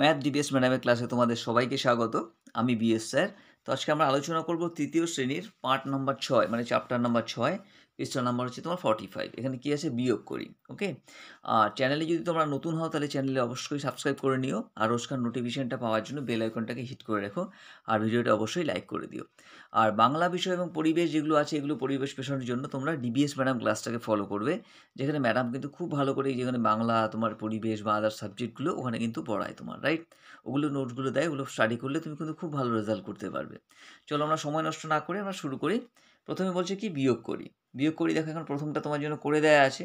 Math DBS ম্যাডামের ক্লাসে তোমাদের সবাইকে স্বাগত আমি বিএস স্যার তো আজকে আমরা আলোচনা করব তৃতীয় শ্রেণীর পার্ট নাম্বার ছয় মানে চ্যাপ্টার নাম্বার ছয় পৃষ্ঠা নাম্বার হচ্ছে তোমার ফর্টি ফাইভ এখানে কী আছে বিয়োগ করি ওকে আর চ্যানেলে যদি তোমরা নতুন হও তাহলে চ্যানেলে অবশ্যই সাবস্ক্রাইব করে নিও আর রোজকার নোটিফিকেশানটা পাওয়ার জন্য বেল আইকনটাকে হিট করে রাখো আর ভিডিওটা অবশ্যই লাইক করে দিও আর বাংলা বিষয় এবং পরিবেশ যেগুলো আছে এগুলো পরিবেশ পেশানোর জন্য তোমরা ডিবিএস ম্যাডাম ক্লাসটাকে ফলো করবে যেখানে ম্যাডাম কিন্তু খুব ভালো করে যেখানে বাংলা তোমার পরিবেশ বা আদার সাবজেক্টগুলো ওখানে কিন্তু পড়ায় তোমার রাইট ওগুলো নোটসগুলো দেয় ওগুলো স্টাডি করলে তুমি কিন্তু খুব ভালো রেজাল্ট করতে পারবে চলো আমরা সময় নষ্ট না করে আমরা শুরু করি প্রথমে বলছে কি বিয়োগ করি বিয়োগ করি দেখো এখন প্রথমটা তোমার জন্য করে দেয়া আছে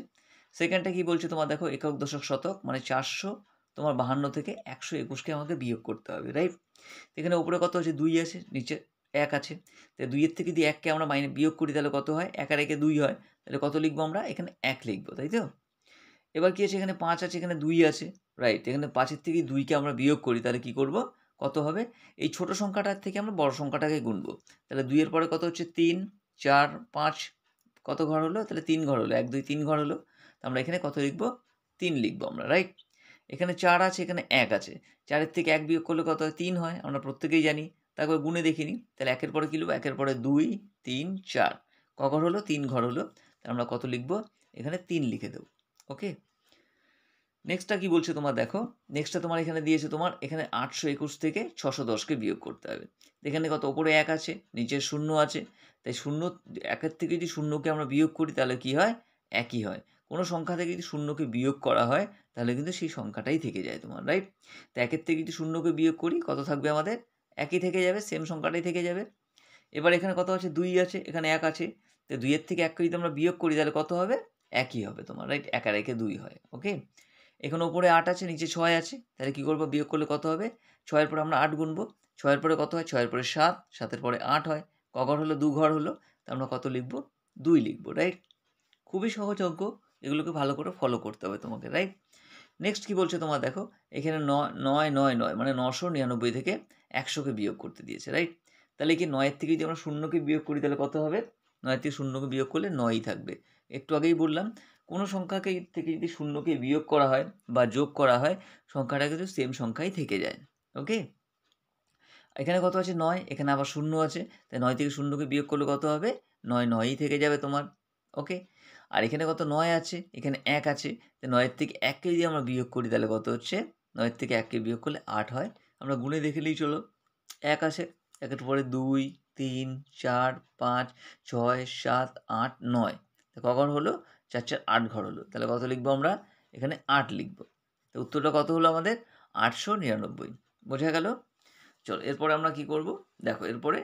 সেকেন্ডটা কি বলছে তোমার দেখো একক দশক শতক মানে চারশো তোমার বাহান্ন থেকে একশো একুশকে আমাকে বিয়োগ করতে হবে রাইট এখানে উপরে কত আছে দুই আছে নিচে এক আছে তো দুইয়ের থেকে যদি এককে আমরা মাইনে বিয়োগ করি তাহলে কত হয় এক আর একে দুই হয় তাহলে কত লিখবো আমরা এখানে এক লিখবো তাই তো এবার কি আছে এখানে পাঁচ আছে এখানে দুই আছে রাইট এখানে পাঁচের থেকে দুইকে আমরা বিয়োগ করি তাহলে কি করব কত হবে এই ছোট সংখ্যাটার থেকে আমরা বড় সংখ্যাটাকে গুনবো তাহলে দুইয়ের পরে কত হচ্ছে তিন চার পাঁচ কত ঘর হলো তাহলে তিন ঘর হলো এক দুই তিন ঘর হলো আমরা এখানে কত লিখবো তিন লিখবো আমরা রাইট এখানে চার আছে এখানে এক আছে চারের থেকে এক বিয়োগ করলে কত হয় তিন হয় আমরা প্রত্যেকেই জানি তারপর গুণে দেখিনি তাহলে একের পরে কী লিখবো একের পরে দুই তিন চার ক ঘর হলো তিন ঘর হলো তাহলে আমরা কত লিখবো এখানে তিন লিখে দেবো ওকে নেক্সটটা কি বলছে তোমার দেখো নেক্সটটা তোমার এখানে দিয়েছে তোমার এখানে আটশো একুশ থেকে ছশো দশকে বিয়োগ করতে হবে এখানে কত ওপরে এক আছে নিচে শূন্য আছে তাই শূন্য একের থেকে যদি শূন্যকে আমরা বিয়োগ করি তাহলে কি হয় একই হয় কোনো সংখ্যা থেকে যদি শূন্যকে বিয়োগ করা হয় তাহলে কিন্তু সেই সংখ্যাটাই থেকে যায় তোমার রাইট তো একের থেকে যদি শূন্যকে বিয়োগ করি কত থাকবে আমাদের একই থেকে যাবে সেম সংখ্যাটাই থেকে যাবে এবার এখানে কত আছে দুই আছে এখানে এক আছে তো দুইয়ের থেকে এককে যদি আমরা বিয়োগ করি তাহলে কত হবে একই হবে তোমার রাইট এক একে দুই হয় ওকে এখানে ওপরে আট আছে নিচে ছয় আছে তাহলে কী করবো বিয়োগ করলে কত হবে ছয়ের পরে আমরা আট গুনবো ছয়ের পরে কত হয় ছয়ের পরে সাত সাতের পরে আট হয় ঘর হলো দু ঘর হলো তা আমরা কত লিখব দুই লিখব রাইট খুবই সহজ অঙ্ক এগুলোকে ভালো করে ফলো করতে হবে তোমাকে রাইট নেক্সট কি বলছে তোমার দেখো এখানে নয় নয় নয় মানে নশো নিরানব্বই থেকে একশোকে বিয়োগ করতে দিয়েছে রাইট তাহলে কি নয়ের থেকে যদি আমরা শূন্যকে বিয়োগ করি তাহলে কত হবে নয়ের থেকে শূন্যকে বিয়োগ করলে নয়ই থাকবে একটু আগেই বললাম কোনো সংখ্যাকে থেকে যদি শূন্যকে বিয়োগ করা হয় বা যোগ করা হয় সংখ্যাটা কিন্তু সেম সংখ্যাই থেকে যায় ওকে এখানে কত আছে নয় এখানে আবার শূন্য আছে তাই নয় থেকে শূন্যকে বিয়োগ করলে কত হবে নয় নয়ই থেকে যাবে তোমার ওকে আর এখানে কত নয় আছে এখানে এক আছে তো নয়ের থেকে এককে যদি আমরা বিয়োগ করি তাহলে কত হচ্ছে নয়ের থেকে এককে বিয়োগ করলে আট হয় আমরা গুণে দেখেলেই চলো এক আছে একের পরে দুই তিন চার পাঁচ ছয় সাত আট নয় তা কখন হলো চার চার আট ঘর হলো তাহলে কত লিখবো আমরা এখানে আট লিখবো তো উত্তরটা কত হলো আমাদের আটশো নিরানব্বই বোঝা গেল চলো এরপরে আমরা কি করব দেখো এরপরে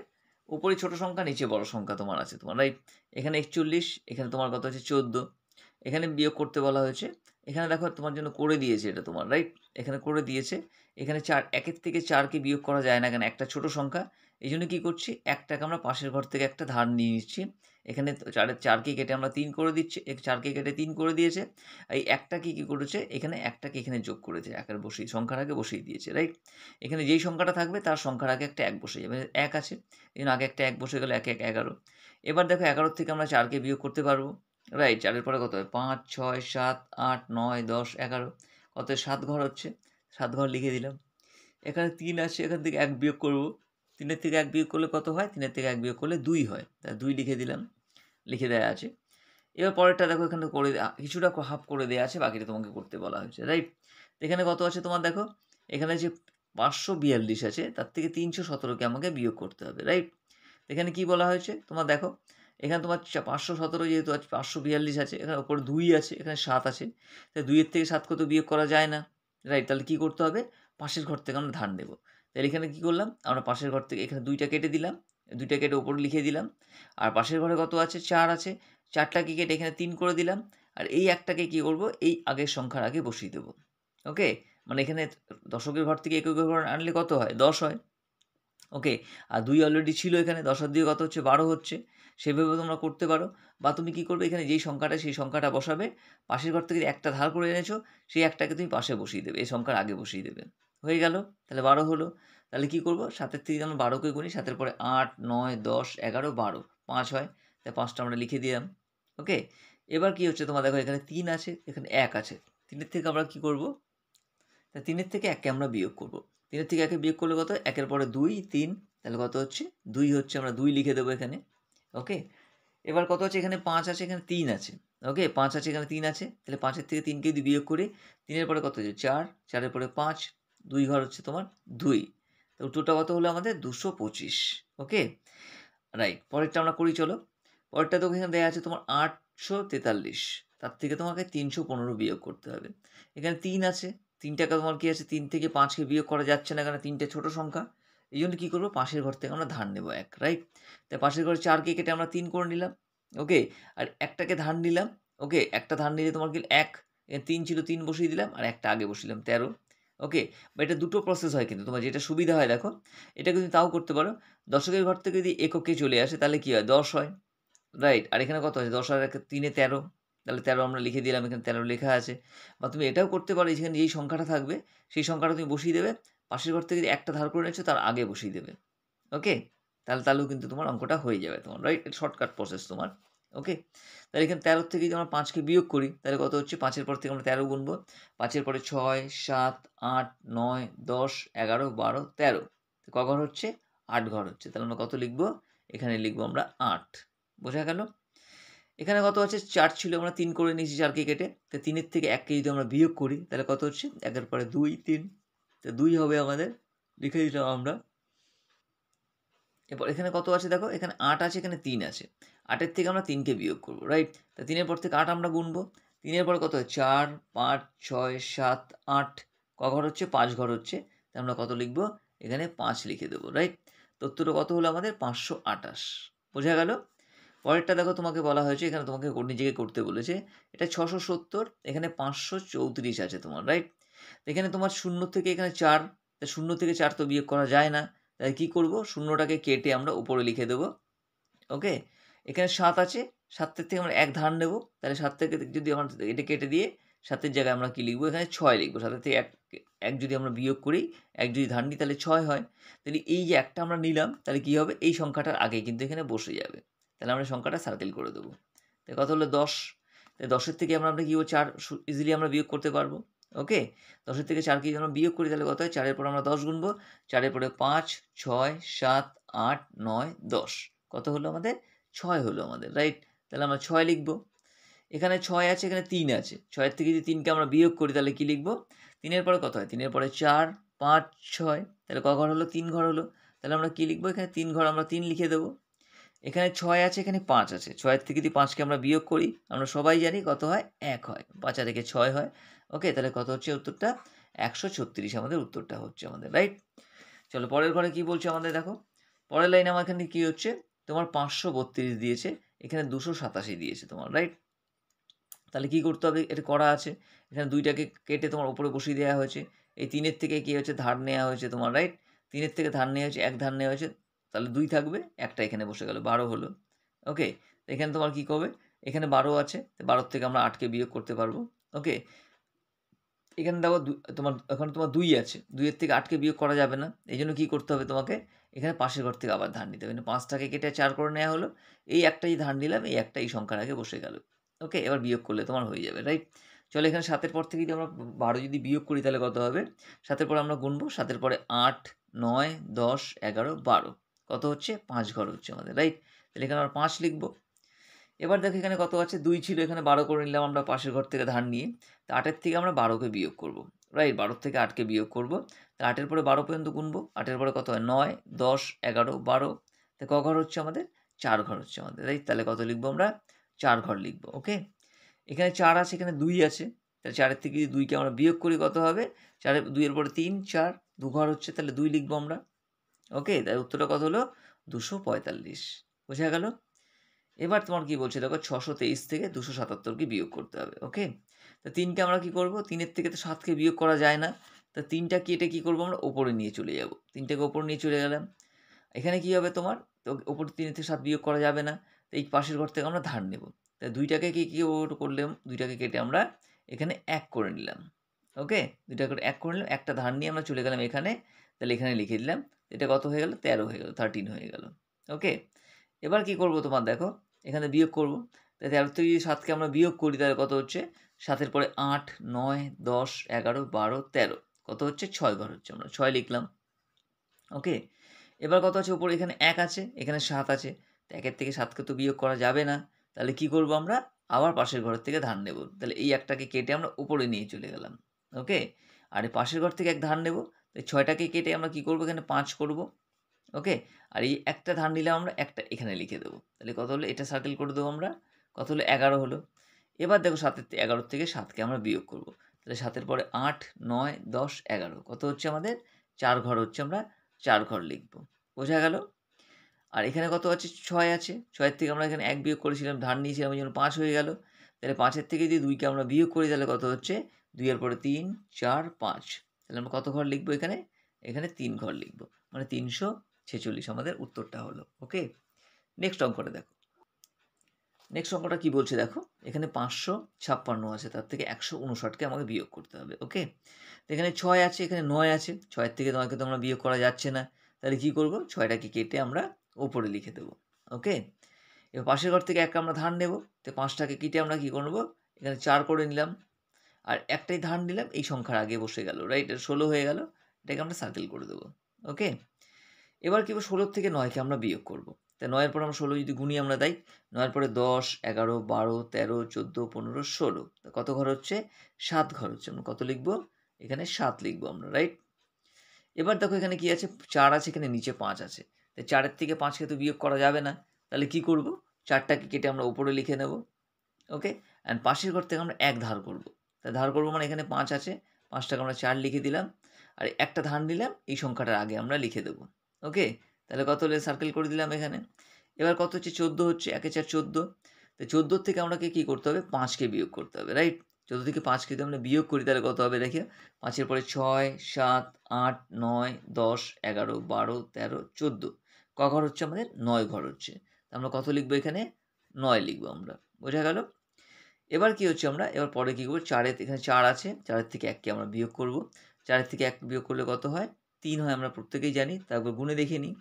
উপরে ছোট সংখ্যা নিচে বড় সংখ্যা তোমার আছে তোমার রাইট এখানে একচল্লিশ এখানে তোমার কত হচ্ছে চোদ্দো এখানে বিয়োগ করতে বলা হয়েছে এখানে দেখো তোমার জন্য করে দিয়েছে এটা তোমার রাইট এখানে করে দিয়েছে এখানে চার একের থেকে চারকে বিয়োগ করা যায় না কেন একটা ছোট সংখ্যা এই জন্য কী করছি একটাকে আমরা পাশের ঘর থেকে একটা ধার নিয়ে নিচ্ছি এখানে চারের চারকে কেটে আমরা তিন করে দিচ্ছি চারকে কেটে তিন করে দিয়েছে এই একটাকে কী করেছে এখানে একটাকে এখানে যোগ করেছে একের বসিয়ে সংখ্যার আগে বসিয়ে দিয়েছে রাইট এখানে যেই সংখ্যাটা থাকবে তার সংখ্যার আগে একটা এক বসে যাবে এক আছে এই জন্য আগে একটা এক বসে গেলে এক এক এগারো এবার দেখো এগারোর থেকে আমরা চারকে বিয়োগ করতে পারবো রাইট চারের পরে কত হবে পাঁচ ছয় সাত আট নয় দশ এগারো কত সাত ঘর হচ্ছে সাত ঘর লিখে দিলাম এখানে তিন আছে এখান থেকে এক বিয়োগ করবো তিনের থেকে এক বিয়োগ করলে কত হয় তিনের থেকে এক বিয়োগ করলে দুই হয় তাই দুই লিখে দিলাম লিখে দেওয়া আছে এবার পরেরটা দেখো এখানে করে কিছুটা হাফ করে দেওয়া আছে বাকিটা তোমাকে করতে বলা হয়েছে রাইট এখানে কত আছে তোমার দেখো এখানে যে পাঁচশো বিয়াল্লিশ আছে তার থেকে তিনশো সতেরোকে আমাকে বিয়োগ করতে হবে রাইট এখানে কি বলা হয়েছে তোমার দেখো এখানে তোমার পাঁচশো সতেরো যেহেতু আছে পাঁচশো বিয়াল্লিশ আছে এখানে ওপরে দুই আছে এখানে সাত আছে তাই দুইয়ের থেকে সাত কত বিয়োগ করা যায় না রাইট তাহলে কী করতে হবে পাশের ঘর থেকে আমরা ধান দেবো তাহলে এখানে কী করলাম আমরা পাশের ঘর থেকে এখানে দুইটা কেটে দিলাম দুইটা কেটে ওপরে লিখে দিলাম আর পাশের ঘরে কত আছে চার আছে চারটাকে কেটে এখানে তিন করে দিলাম আর এই একটাকে কী করব এই আগের সংখ্যার আগে বসিয়ে দেবো ওকে মানে এখানে দশকের ঘর থেকে এককের ঘর আনলে কত হয় দশ হয় ওকে আর দুই অলরেডি ছিল এখানে দশ দিয়ে কত হচ্ছে বারো হচ্ছে সেভাবে তোমরা করতে পারো বা তুমি কী করবে এখানে যেই সংখ্যাটা সেই সংখ্যাটা বসাবে পাশের ঘর থেকে একটা ধার করে এনেছো সেই একটাকে তুমি পাশে বসিয়ে দেবে এই সংখ্যার আগে বসিয়ে দেবে হয়ে গেল তাহলে বারো হলো তাহলে কী করবো সাতের থেকে আমরা বারোকে গুনি সাতের পরে আট নয় দশ এগারো বারো পাঁচ হয় তাই পাঁচটা আমরা লিখে দিলাম ওকে এবার কি হচ্ছে তোমার দেখো এখানে তিন আছে এখানে এক আছে তিনের থেকে আমরা কি করব তা তিনের থেকে এককে আমরা বিয়োগ করব তিনের থেকে একে বিয়োগ করলে কত একের পরে দুই তিন তাহলে কত হচ্ছে দুই হচ্ছে আমরা দুই লিখে দেবো এখানে ওকে এবার কত আছে এখানে পাঁচ আছে এখানে তিন আছে ওকে পাঁচ আছে এখানে তিন আছে তাহলে পাঁচের থেকে তিনকে বিয়োগ করে তিনের পরে কত হচ্ছে চার চারের পরে পাঁচ দুই ঘর হচ্ছে তোমার দুই উত্তরটা কত হলো আমাদের দুশো পঁচিশ ওকে রাইট পরেরটা আমরা করি চলো পরেরটা তো এখানে দেওয়া আছে তোমার আটশো তেতাল্লিশ তার থেকে তোমাকে তিনশো পনেরো বিয়োগ করতে হবে এখানে তিন আছে তিনটাকে তোমার কী আছে তিন থেকে পাঁচকে বিয়োগ করা যাচ্ছে না কেন তিনটে ছোটো সংখ্যা এই জন্য কী করবো পাশের ঘর থেকে আমরা ধার নেবো এক রাইট তাই পাশের ঘরে চারকে কেটে আমরা তিন করে নিলাম ওকে আর একটাকে ধার নিলাম ওকে একটা ধার নিলে তোমার কি এক তিন ছিল তিন বসিয়ে দিলাম আর একটা আগে বসিলাম তেরো ওকে বা এটা দুটো প্রসেস হয় কিন্তু তোমার যেটা সুবিধা হয় দেখো এটা কিন্তু তাও করতে পারো দশকের ঘর থেকে যদি এককে চলে আসে তাহলে কী হয় দশ হয় রাইট আর এখানে কত আছে দশ আর এক তিনে তেরো তাহলে তেরো আমরা লিখে দিলাম এখানে তেরো লেখা আছে বা তুমি এটাও করতে পারো এখানে যেই সংখ্যাটা থাকবে সেই সংখ্যাটা তুমি বসিয়ে দেবে পাশের ঘর থেকে যদি একটা ধার করে নিয়েছো তার আগে বসিয়ে দেবে ওকে তাহলে তাহলেও কিন্তু তোমার অঙ্কটা হয়ে যাবে তোমার রাইট শর্টকাট প্রসেস তোমার ওকে তাহলে এখানে তেরো থেকে যদি আমরা পাঁচকে বিয়োগ করি তাহলে কত হচ্ছে পাঁচের পর থেকে আমরা তেরো গুনবো পাঁচের পরে ছয় সাত আট নয় দশ এগারো বারো তেরো ক ঘর হচ্ছে আট ঘর হচ্ছে তাহলে আমরা কত লিখবো এখানে লিখবো আমরা আট বোঝা গেল এখানে কত আছে চার ছিল আমরা তিন করে নিয়েছি চারকে কেটে তো তিনের থেকে এককে যদি আমরা বিয়োগ করি তাহলে কত হচ্ছে একের পরে দুই তিন তো দুই হবে আমাদের লিখে দিলাম আমরা এরপর এখানে কত আছে দেখো এখানে আট আছে এখানে তিন আছে আটের থেকে আমরা তিনকে বিয়োগ করবো রাইট তা তিনের পর থেকে আট আমরা গুনবো তিনের পর কত চার পাঁচ ছয় সাত আট ক ঘর হচ্ছে পাঁচ ঘর হচ্ছে তা আমরা কত লিখবো এখানে পাঁচ লিখে দেবো রাইট তথ্যটা কত হলো আমাদের পাঁচশো আটাশ বোঝা গেল পরেরটা দেখো তোমাকে বলা হয়েছে এখানে তোমাকে নিজেকে করতে বলেছে এটা ছশো সত্তর এখানে পাঁচশো চৌত্রিশ আছে তোমার রাইট এখানে তোমার শূন্য থেকে এখানে চার তা শূন্য থেকে চার তো বিয়োগ করা যায় না তাই কী করবো শূন্যটাকে কেটে আমরা উপরে লিখে দেবো ওকে এখানে সাত আছে সাতের থেকে আমরা এক ধার নেব তাহলে সাত থেকে যদি আমরা এটা কেটে দিয়ে সাতের জায়গায় আমরা কী লিখবো এখানে ছয় লিখবো সাতের থেকে এক এক যদি আমরা বিয়োগ করি এক যদি ধান নিই তাহলে ছয় হয় তাহলে এই যে একটা আমরা নিলাম তাহলে কী হবে এই সংখ্যাটার আগে কিন্তু এখানে বসে যাবে তাহলে আমরা সংখ্যাটা সার্কেল করে দেবো তাই কথা হলো দশ দশের থেকে আমরা আমরা কী করবো চার ইজিলি আমরা বিয়োগ করতে পারবো ওকে দশের থেকে চারকে যদি আমরা বিয়োগ করি তাহলে কত হয় চারের পরে আমরা দশ গুনবো চারের পরে পাঁচ ছয় সাত আট নয় দশ কত হলো আমাদের ছয় হলো আমাদের রাইট তাহলে আমরা ছয় লিখবো এখানে ছয় আছে এখানে তিন আছে ছয়ের থেকে যদি তিনকে আমরা বিয়োগ করি তাহলে কী লিখব তিনের পরে কত হয় তিনের পরে চার পাঁচ ছয় তাহলে ক ঘর হলো তিন ঘর হলো তাহলে আমরা কী লিখবো এখানে তিন ঘর আমরা তিন লিখে দেবো এখানে ছয় আছে এখানে পাঁচ আছে ছয়ের থেকে যদি পাঁচকে আমরা বিয়োগ করি আমরা সবাই জানি কত হয় এক হয় পাঁচ আর একে ছয় হয় ওকে তাহলে কত হচ্ছে উত্তরটা একশো ছত্রিশ আমাদের উত্তরটা হচ্ছে আমাদের রাইট চলো পরের ঘরে কি বলছে আমাদের দেখো পরের লাইন আমার এখানে কী হচ্ছে তোমার পাঁচশো বত্রিশ দিয়েছে এখানে দুশো সাতাশি দিয়েছে তোমার রাইট তাহলে কি করতে হবে এটা করা আছে এখানে দুইটাকে কেটে তোমার ওপরে বসিয়ে দেওয়া হয়েছে এই তিনের থেকে কী হয়েছে ধার নেওয়া হয়েছে তোমার রাইট তিনের থেকে ধার নেওয়া হয়েছে এক ধার নেওয়া হয়েছে তাহলে দুই থাকবে একটা এখানে বসে গেল বারো হলো ওকে এখানে তোমার কী করবে এখানে বারো আছে বারোর থেকে আমরা আটকে বিয়োগ করতে পারবো ওকে এখানে দেখো তোমার এখন তোমার দুই আছে দুইয়ের থেকে আটকে বিয়োগ করা যাবে না এই জন্য কী করতে হবে তোমাকে এখানে পাশের ঘর থেকে আবার ধার নিতে হবে পাঁচটাকে কেটে চার করে নেওয়া হলো এই একটাই ধার নিলাম এই একটাই সংখ্যার আগে বসে গেল ওকে এবার বিয়োগ করলে তোমার হয়ে যাবে রাইট চলো এখানে সাতের পর থেকে যদি আমরা বারো যদি বিয়োগ করি তাহলে কত হবে সাতের পরে আমরা গুনবো সাতের পরে আট নয় দশ এগারো বারো কত হচ্ছে পাঁচ ঘর হচ্ছে আমাদের রাইট তাহলে এখানে আমরা পাঁচ লিখবো এবার দেখো এখানে কত আছে দুই ছিল এখানে বারো করে নিলাম আমরা পাশের ঘর থেকে ধান নিয়ে তো আটের থেকে আমরা বারোকে বিয়োগ করব রাইট বারোর থেকে আটকে বিয়োগ করবো তা আটের পরে বারো পর্যন্ত গুনবো আটের পরে কত হয় নয় দশ এগারো বারো তা ক ঘর হচ্ছে আমাদের চার ঘর হচ্ছে আমাদের তাই তাহলে কত লিখবো আমরা চার ঘর লিখবো ওকে এখানে চার আছে এখানে দুই আছে তাহলে চারের থেকে যদি দুইকে আমরা বিয়োগ করি কত হবে চারের দুইয়ের পরে তিন চার দু ঘর হচ্ছে তাহলে দুই লিখবো আমরা ওকে তাই উত্তরটা কত হলো দুশো পঁয়তাল্লিশ বোঝা গেল এবার তোমার কী বলছে দেখো ছশো তেইশ থেকে দুশো সাতাত্তরকে বিয়োগ করতে হবে ওকে তো তিনকে আমরা কী করব তিনের থেকে তো সাতকে বিয়োগ করা যায় না তা তিনটা কেটে কী করবো আমরা ওপরে নিয়ে চলে যাব তিনটাকে ওপরে নিয়ে চলে গেলাম এখানে কী হবে তোমার তো ওপর তিন থেকে সাত বিয়োগ করা যাবে না তো এই পাশের ঘর থেকে আমরা ধার নেব তা দুইটাকে কী কী ওর করলাম দুইটাকে কেটে আমরা এখানে এক করে নিলাম ওকে দুইটা করে এক করে নিলাম একটা ধার নিয়ে আমরা চলে গেলাম এখানে তাহলে এখানে লিখে দিলাম এটা কত হয়ে গেল তেরো হয়ে গেল থার্টিন হয়ে গেল ওকে এবার কি করব তোমার দেখো এখানে বিয়োগ করব তাই তেরো থেকে যদি সাতকে আমরা বিয়োগ করি তাহলে কত হচ্ছে সাতের পরে আট নয় দশ এগারো বারো তেরো কত হচ্ছে ছয় ঘর হচ্ছে আমরা ছয় লিখলাম ওকে এবার কত আছে উপরে এখানে এক আছে এখানে সাত আছে তো একের থেকে সাতকে তো বিয়োগ করা যাবে না তাহলে কি করব আমরা আবার পাশের ঘরের থেকে ধান নেব তাহলে এই একটাকে কেটে আমরা উপরে নিয়ে চলে গেলাম ওকে আর এই পাশের ঘর থেকে এক ধান নেব তো ছয়টাকে কেটে আমরা কি করব এখানে পাঁচ করব ওকে আর এই একটা ধান নিলে আমরা একটা এখানে লিখে দেবো তাহলে কত হলো এটা সার্কেল করে দেবো আমরা কত হলো এগারো হলো এবার দেখো সাতের এগারোর থেকে সাতকে আমরা বিয়োগ করব তাহলে সাতের পরে আট নয় দশ এগারো কত হচ্ছে আমাদের চার ঘর হচ্ছে আমরা চার ঘর লিখব বোঝা গেল আর এখানে কত আছে ছয় আছে ছয়ের থেকে আমরা এখানে এক বিয়োগ করেছিলাম ধার নিয়েছিলাম ওই জন্য পাঁচ হয়ে গেল তাহলে পাঁচের থেকে যদি দুইকে আমরা বিয়োগ করি তাহলে কত হচ্ছে দুইয়ের পরে তিন চার পাঁচ তাহলে আমরা কত ঘর লিখবো এখানে এখানে তিন ঘর লিখবো মানে তিনশো ছেচল্লিশ আমাদের উত্তরটা হলো ওকে নেক্সট অঙ্কটা দেখো নেক্সট অঙ্কটা কী বলছে দেখো এখানে পাঁচশো ছাপ্পান্ন আছে তার থেকে একশো উনষাটকে আমাকে বিয়োগ করতে হবে ওকে তো এখানে ছয় আছে এখানে নয় আছে ছয়ের থেকে নয়কে তো আমরা বিয়োগ করা যাচ্ছে না তাহলে কী করবো ছয়টাকে কেটে আমরা ওপরে লিখে দেবো ওকে এবার পাশের ঘর থেকে একটা আমরা ধান নেব তো পাঁচটাকে কেটে আমরা কী করবো এখানে চার করে নিলাম আর একটাই ধান নিলাম এই সংখ্যার আগে বসে গেল রাইট ষোলো হয়ে গেল এটাকে আমরা সার্কেল করে দেবো ওকে এবার কি ষোলোর থেকে নয়কে আমরা বিয়োগ করবো তা নয়ের পর আমরা ষোলো যদি গুনি আমরা তাই নয়ের পরে দশ এগারো বারো তেরো চোদ্দো পনেরো ষোলো কত ঘর হচ্ছে সাত ঘর হচ্ছে আমরা কত লিখবো এখানে সাত লিখবো আমরা রাইট এবার দেখো এখানে কি আছে চার আছে এখানে নিচে পাঁচ আছে তাই চারের থেকে পাঁচকে তো বিয়োগ করা যাবে না তাহলে কি করব চারটাকে কেটে আমরা ওপরে লিখে নেব ওকে অ্যান্ড পাশের ঘর থেকে আমরা এক ধার করব তা ধার করবো মানে এখানে পাঁচ আছে পাঁচটাকে আমরা চার লিখে দিলাম আর একটা ধার নিলাম এই সংখ্যাটার আগে আমরা লিখে দেবো ওকে তাহলে কত হলে সার্কেল করে দিলাম এখানে এবার কত হচ্ছে চোদ্দো হচ্ছে একে চার চোদ্দো তো চোদ্দোর থেকে আমাকে কী করতে হবে পাঁচকে বিয়োগ করতে হবে রাইট চোদ্দো থেকে পাঁচকে যদি আমরা বিয়োগ করি তাহলে কত হবে দেখে পাঁচের পরে ছয় সাত আট নয় দশ এগারো বারো তেরো চোদ্দো ক ঘর হচ্ছে আমাদের নয় ঘর হচ্ছে আমরা কত লিখবো এখানে নয় লিখবো আমরা বোঝা গেল এবার কি হচ্ছে আমরা এবার পরে কী করবো চারের এখানে চার আছে চারের থেকে এককে আমরা বিয়োগ করব চারের থেকে এক বিয়োগ করলে কত হয় তিন হয় আমরা প্রত্যেকেই জানি তারপর গুনে দেখে নিই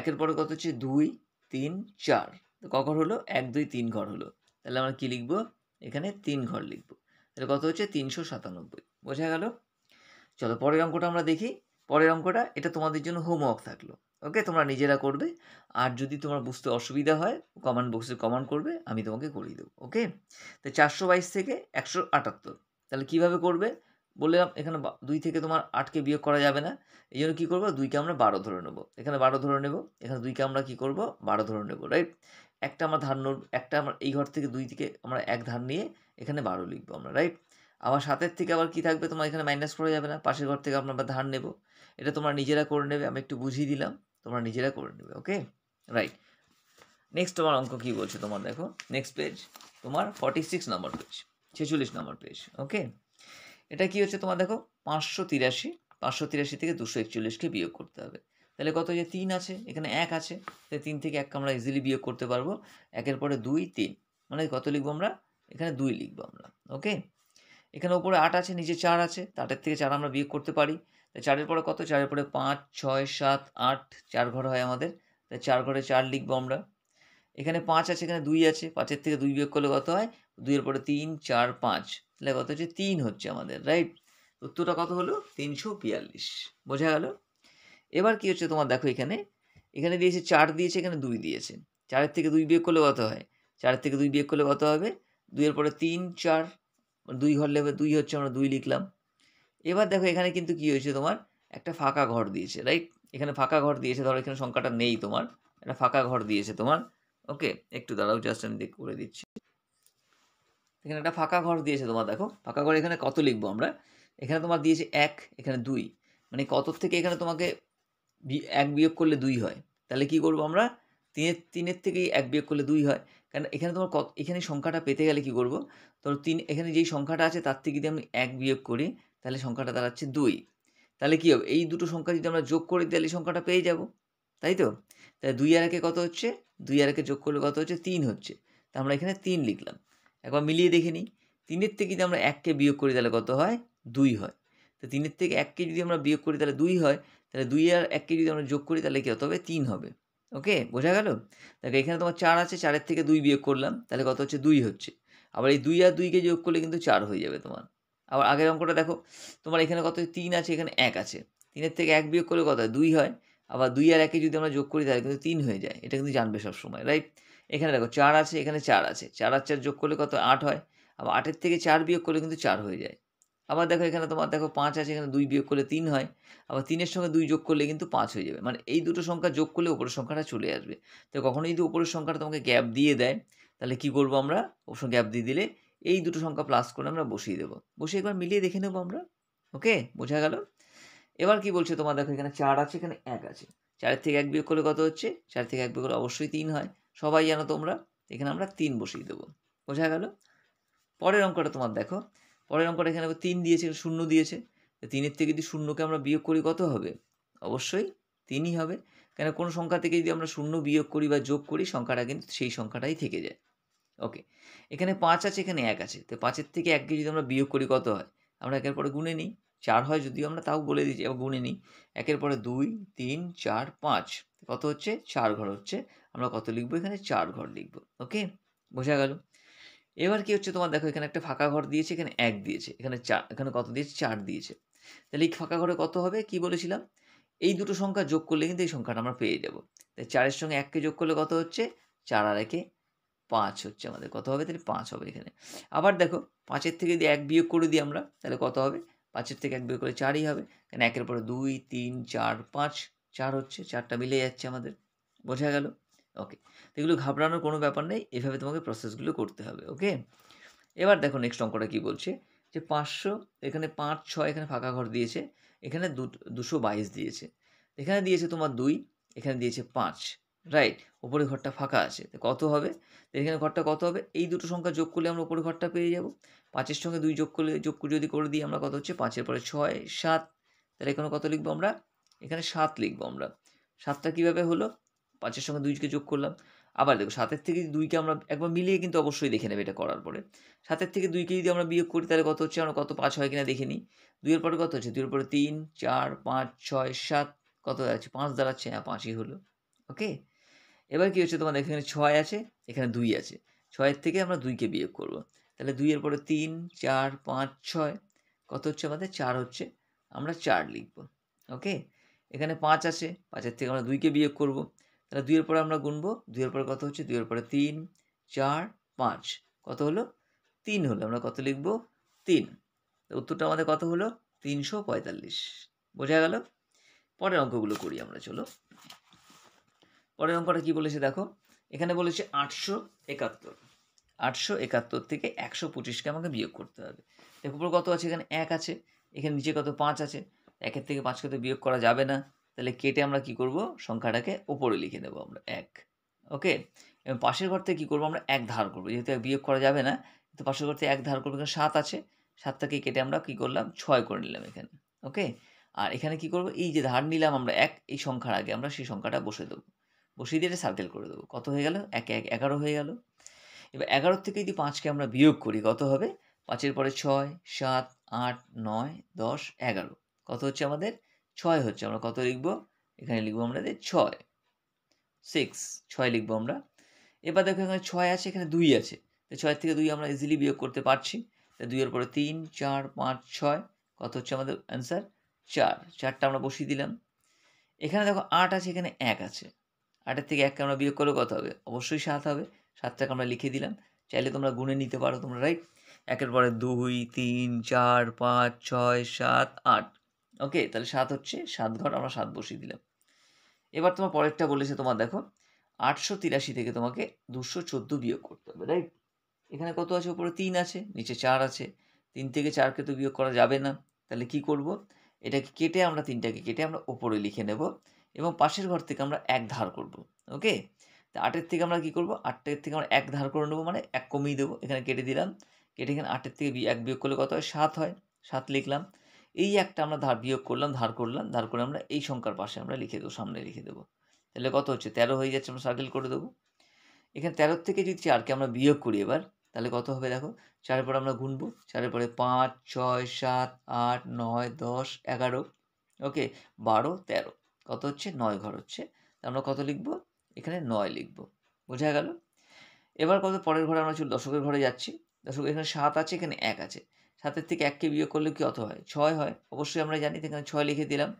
একের পরে কত হচ্ছে দুই তিন চার তো ক ঘর হলো এক দুই তিন ঘর হলো তাহলে আমরা কী লিখব এখানে তিন ঘর লিখব তাহলে কত হচ্ছে তিনশো সাতানব্বই বোঝা গেল চলো পরের অঙ্কটা আমরা দেখি পরের অঙ্কটা এটা তোমাদের জন্য হোমওয়ার্ক থাকলো ওকে তোমরা নিজেরা করবে আর যদি তোমার বুঝতে অসুবিধা হয় কমান্ড বক্সে কমান্ড করবে আমি তোমাকে করিয়ে দেবো ওকে তো চারশো বাইশ থেকে একশো আটাত্তর তাহলে কীভাবে করবে বললাম এখানে দুই থেকে তোমার আটকে বিয়োগ করা যাবে না এই জন্য কী করবো দুইকে আমরা বারো ধরে নেবো এখানে বারো ধরে নেব এখানে দুইকে আমরা কী করব বারো ধরে নেবো রাইট একটা আমরা ধার একটা আমরা এই ঘর থেকে দুই থেকে আমরা এক ধার নিয়ে এখানে বারো লিখবো আমরা রাইট আবার সাতের থেকে আবার কি থাকবে তোমার এখানে মাইনাস করা যাবে না পাশের ঘর থেকে আমরা ধার নেব এটা তোমরা নিজেরা করে নেবে আমি একটু বুঝিয়ে দিলাম তোমরা নিজেরা করে নেবে ওকে রাইট নেক্সট তোমার অঙ্ক কী বলছে তোমার দেখো নেক্সট পেজ তোমার ফর্টি সিক্স নম্বর পেজ ছেচল্লিশ নম্বর পেজ ওকে এটা কি হচ্ছে তোমার দেখো পাঁচশো তিরাশি পাঁচশো তিরাশি থেকে দুশো একচল্লিশকে বিয়োগ করতে হবে তাহলে কত যে তিন আছে এখানে এক আছে তাহলে তিন থেকে এক আমরা ইজিলি বিয়োগ করতে পারবো একের পরে দুই তিন মানে কত লিখবো আমরা এখানে দুই লিখবো আমরা ওকে এখানে ওপরে আট আছে নিচে চার আছে আটের থেকে চার আমরা বিয়োগ করতে পারি তাই চারের পরে কত চারের পরে পাঁচ ছয় সাত আট চার ঘর হয় আমাদের তাই চার ঘরে চার লিখবো আমরা এখানে পাঁচ আছে এখানে দুই আছে পাঁচের থেকে দুই বিয়োগ করলে কত হয় দুইয়ের পরে তিন চার পাঁচ তাহলে কত হচ্ছে তিন হচ্ছে আমাদের রাইট উত্তরটা কত হলো তিনশো বিয়াল্লিশ বোঝা গেল এবার কি হচ্ছে তোমার দেখো এখানে এখানে দিয়েছে চার দিয়েছে এখানে দুই দিয়েছে চারের থেকে দুই বিয়োগ করলে কত হয় চারের থেকে দুই বিয়োগ করলে কত হবে দুইয়ের পরে তিন চার দুই ঘর লেবে দুই হচ্ছে আমরা দুই লিখলাম এবার দেখো এখানে কিন্তু কি হয়েছে তোমার একটা ফাঁকা ঘর দিয়েছে রাইট এখানে ফাঁকা ঘর দিয়েছে ধরো এখানে সংখ্যাটা নেই তোমার একটা ফাঁকা ঘর দিয়েছে তোমার ওকে একটু দাঁড়াও জাস্ট আমি দেখ করে দিচ্ছি এখানে একটা ফাঁকা ঘর দিয়েছে তোমার দেখো ফাঁকা ঘর এখানে কত লিখবো আমরা এখানে তোমার দিয়েছে এক এখানে দুই মানে কত থেকে এখানে তোমাকে এক বিয়োগ করলে দুই হয় তাহলে কি করব আমরা তিনের তিনের থেকেই এক বিয়োগ করলে দুই হয় কারণ এখানে তোমার কত এখানে সংখ্যাটা পেতে গেলে কি করব তোর তিন এখানে যেই সংখ্যাটা আছে তার থেকে যদি আমি এক বিয়োগ করি তাহলে সংখ্যাটা দাঁড়াচ্ছে দুই তাহলে কী হবে এই দুটো সংখ্যা যদি আমরা যোগ করি তাহলে সংখ্যাটা পেয়ে যাব তাই তো তাহলে দুই আর একে কত হচ্ছে দুই আর একে যোগ করলে কত হচ্ছে তিন হচ্ছে তা আমরা এখানে তিন লিখলাম একবার মিলিয়ে দেখে নিই তিনের থেকে যদি আমরা এককে বিয়োগ করি তাহলে কত হয় দুই হয় তো তিনের থেকে এককে যদি আমরা বিয়োগ করি তাহলে দুই হয় তাহলে দুই আর এককে যদি আমরা যোগ করি তাহলে কী হতে হবে তিন হবে ওকে বোঝা গেল দেখো এখানে তোমার চার আছে চারের থেকে দুই বিয়োগ করলাম তাহলে কত হচ্ছে দুই হচ্ছে আবার এই দুই আর দুইকে যোগ করলে কিন্তু চার হয়ে যাবে তোমার আবার আগের অঙ্কটা দেখো তোমার এখানে কত তিন আছে এখানে এক আছে তিনের থেকে এক বিয়োগ করলে কত দুই হয় আবার দুই আর একে যদি আমরা যোগ করি তাহলে কিন্তু তিন হয়ে যায় এটা কিন্তু জানবে সবসময় রাইট এখানে দেখো চার আছে এখানে চার আছে চার আর চার যোগ করলে কত আট হয় আবার আটের থেকে চার বিয়োগ করলে কিন্তু চার হয়ে যায় আবার দেখো এখানে তোমার দেখো পাঁচ আছে এখানে দুই বিয়োগ করলে তিন হয় আবার তিনের সঙ্গে দুই যোগ করলে কিন্তু পাঁচ হয়ে যাবে মানে এই দুটো সংখ্যা যোগ করলে ওপরের সংখ্যাটা চলে আসবে তো কখনো যদি ওপরের সংখ্যাটা তোমাকে গ্যাপ দিয়ে দেয় তাহলে কি করবো আমরা ওপর গ্যাপ দিয়ে দিলে এই দুটো সংখ্যা প্লাস করে আমরা বসিয়ে দেবো বসিয়ে একবার মিলিয়ে দেখে নেবো আমরা ওকে বোঝা গেল এবার কি বলছে তোমার দেখো এখানে চার আছে এখানে এক আছে চারের থেকে এক বিয়োগ করলে কত হচ্ছে চার থেকে এক বিয়োগ করলে অবশ্যই তিন হয় সবাই জানো তোমরা এখানে আমরা তিন বসিয়ে দেবো বোঝা গেল পরের অঙ্কটা তোমার দেখো পরের অঙ্কটা এখানে তিন দিয়েছে শূন্য দিয়েছে তিনের থেকে যদি শূন্যকে আমরা বিয়োগ করি কত হবে অবশ্যই তিনই হবে কেন কোনো সংখ্যা থেকে যদি আমরা শূন্য বিয়োগ করি বা যোগ করি সংখ্যাটা কিন্তু সেই সংখ্যাটাই থেকে যায় ওকে এখানে পাঁচ আছে এখানে এক আছে তো পাঁচের থেকে এককে যদি আমরা বিয়োগ করি কত হয় আমরা একের পরে গুনে নিই চার হয় যদিও আমরা তাও বলে দিচ্ছি গুনে নিই একের পরে দুই তিন চার পাঁচ কত হচ্ছে চার ঘর হচ্ছে আমরা কত লিখবো এখানে চার ঘর লিখবো ওকে বোঝা গেল এবার কি হচ্ছে তোমার দেখো এখানে একটা ফাঁকা ঘর দিয়েছে এখানে এক দিয়েছে এখানে চার এখানে কত দিয়েছে চার দিয়েছে তাহলে এই ফাঁকা ঘরে কত হবে কি বলেছিলাম এই দুটো সংখ্যা যোগ করলে কিন্তু এই সংখ্যাটা আমরা পেয়ে যাব তাই চারের সঙ্গে এককে যোগ করলে কত হচ্ছে চার আর একে পাঁচ হচ্ছে আমাদের কত হবে তাহলে পাঁচ হবে এখানে আবার দেখো পাঁচের থেকে যদি এক বিয়োগ করে দিই আমরা তাহলে কত হবে পাঁচের থেকে এক বিয়োগ করে চারই হবে কারণ একের পরে দুই তিন চার পাঁচ চার হচ্ছে চারটা মিলে যাচ্ছে আমাদের বোঝা গেল ওকে এগুলো ঘাবড়ানোর কোনো ব্যাপার নেই এভাবে তোমাকে প্রসেসগুলো করতে হবে ওকে এবার দেখো নেক্সট অঙ্কটা কী বলছে যে পাঁচশো এখানে পাঁচ ছয় এখানে ফাঁকা ঘর দিয়েছে এখানে দুশো বাইশ দিয়েছে এখানে দিয়েছে তোমার দুই এখানে দিয়েছে পাঁচ রাইট ওপরে ঘরটা ফাঁকা আছে কত হবে এখানে ঘরটা কত হবে এই দুটো সংখ্যা যোগ করলে আমরা ওপরে ঘরটা পেয়ে যাব পাঁচের সঙ্গে দুই যোগ করলে যোগ যদি করে দিই আমরা কত হচ্ছে পাঁচের পরে ছয় সাত তাহলে এখানে কত লিখবো আমরা এখানে সাত লিখবো আমরা সাতটা কীভাবে হলো পাঁচের সঙ্গে দুইকে যোগ করলাম আবার দেখো সাতের থেকে দুইকে আমরা একবার মিলিয়ে কিন্তু অবশ্যই দেখে নেবে এটা করার পরে সাতের থেকে দুইকে যদি আমরা বিয়োগ করি তাহলে কত হচ্ছে আমরা কত পাঁচ হয় কিনা দেখে নিই দুইয়ের পরে কত হচ্ছে দুইয়ের পরে তিন চার পাঁচ ছয় সাত কত দাঁড়াচ্ছে পাঁচ দাঁড়াচ্ছে হ্যাঁ পাঁচই হলো ওকে এবার কী হচ্ছে তোমাদের এখানে ছয় আছে এখানে দুই আছে ছয়ের থেকে আমরা দুইকে বিয়োগ করব তাহলে দুইয়ের পরে তিন চার পাঁচ ছয় কত হচ্ছে আমাদের চার হচ্ছে আমরা চার লিখব ওকে এখানে পাঁচ আছে পাঁচের থেকে আমরা দুইকে বিয়োগ করবো তাহলে দুইয়ের পরে আমরা গুনবো দুইয়ের পরে কত হচ্ছে দুইয়ের পরে তিন চার পাঁচ কত হলো তিন হলো আমরা কত লিখব তিন উত্তরটা আমাদের কত হলো তিনশো পঁয়তাল্লিশ বোঝা গেল পরের অঙ্কগুলো করি আমরা চলো পরের অঙ্কটা কি বলেছে দেখো এখানে বলেছে আটশো একাত্তর আটশো একাত্তর থেকে একশো পঁচিশকে আমাকে বিয়োগ করতে হবে দেখো উপর কত আছে এখানে এক আছে এখানে নিচে কত পাঁচ আছে একের থেকে পাঁচ তো বিয়োগ করা যাবে না তাহলে কেটে আমরা কি করব সংখ্যাটাকে ওপরে লিখে দেবো আমরা এক ওকে এবং পাশের ঘর থেকে কী করবো আমরা এক ধার করবো যেহেতু বিয়োগ করা যাবে না তো পাশের ঘর থেকে এক ধার করবো এখানে সাত আছে সাতটাকে কেটে আমরা কী করলাম ছয় করে নিলাম এখানে ওকে আর এখানে কি করব এই যে ধার নিলাম আমরা এক এই সংখ্যার আগে আমরা সেই সংখ্যাটা বসে দেবো বসিয়ে দিয়ে এটা সার্কেল করে দেবো কত হয়ে গেল এক এক এগারো হয়ে গেল এবার এগারোর থেকে যদি পাঁচকে আমরা বিয়োগ করি কত হবে পাঁচের পরে ছয় সাত আট নয় দশ এগারো কত হচ্ছে আমাদের ছয় হচ্ছে আমরা কত লিখব এখানে লিখবো আমরা যে ছয় সিক্স ছয় লিখবো আমরা এবার দেখো এখানে ছয় আছে এখানে দুই আছে তো ছয় থেকে দুই আমরা ইজিলি বিয়োগ করতে পারছি তো দুইয়ের পরে তিন চার পাঁচ ছয় কত হচ্ছে আমাদের অ্যান্সার চার চারটা আমরা বসিয়ে দিলাম এখানে দেখো আট আছে এখানে এক আছে আটের থেকে এককে আমরা বিয়োগ করলে কত হবে অবশ্যই সাত হবে সাতটাকে আমরা লিখে দিলাম চাইলে তোমরা গুনে নিতে পারো তোমরা রাইট একের পরে দুই তিন চার পাঁচ ছয় সাত আট ওকে তাহলে সাত হচ্ছে সাত ঘর আমরা সাত বসিয়ে দিলাম এবার তোমার পরেরটা বলেছে তোমার দেখো আটশো তিরাশি থেকে তোমাকে দুশো চোদ্দো বিয়োগ করতে হবে রাইট এখানে কত আছে উপরে তিন আছে নিচে চার আছে তিন থেকে চারকে তো বিয়োগ করা যাবে না তাহলে কি করব এটাকে কেটে আমরা তিনটাকে কেটে আমরা ওপরে লিখে নেব এবং পাশের ঘর থেকে আমরা এক ধার করব ওকে তা আটের থেকে আমরা কি করব আটটার থেকে আমরা এক ধার করে নেবো মানে এক কমিয়ে দেবো এখানে কেটে দিলাম কেটে এখানে আটের থেকে এক বিয়োগ করলে কত হয় সাত হয় সাত লিখলাম এই একটা আমরা ধার বিয়োগ করলাম ধার করলাম ধার করে আমরা এই সংখ্যার পাশে আমরা লিখে দেবো সামনে লিখে দেবো তাহলে কত হচ্ছে তেরো হয়ে যাচ্ছে আমরা সার্কেল করে দেবো এখানে তেরোর থেকে যদি চারকে আমরা বিয়োগ করি এবার তাহলে কত হবে দেখো চারের পরে আমরা গুনবো চারের পরে পাঁচ ছয় সাত আট নয় দশ এগারো ওকে বারো তেরো কত হচ্ছে নয় ঘর হচ্ছে আমরা কত লিখবো এখানে নয় লিখবো বোঝা গেল এবার কত পরের ঘরে আমরা চল দশকের ঘরে যাচ্ছি দশক এখানে সাত আছে এখানে এক আছে সাতের থেকে এককে বিয়োগ করলে কি অত হয় ছয় হয় অবশ্যই আমরা জানি এখানে ছয় লিখে দিলাম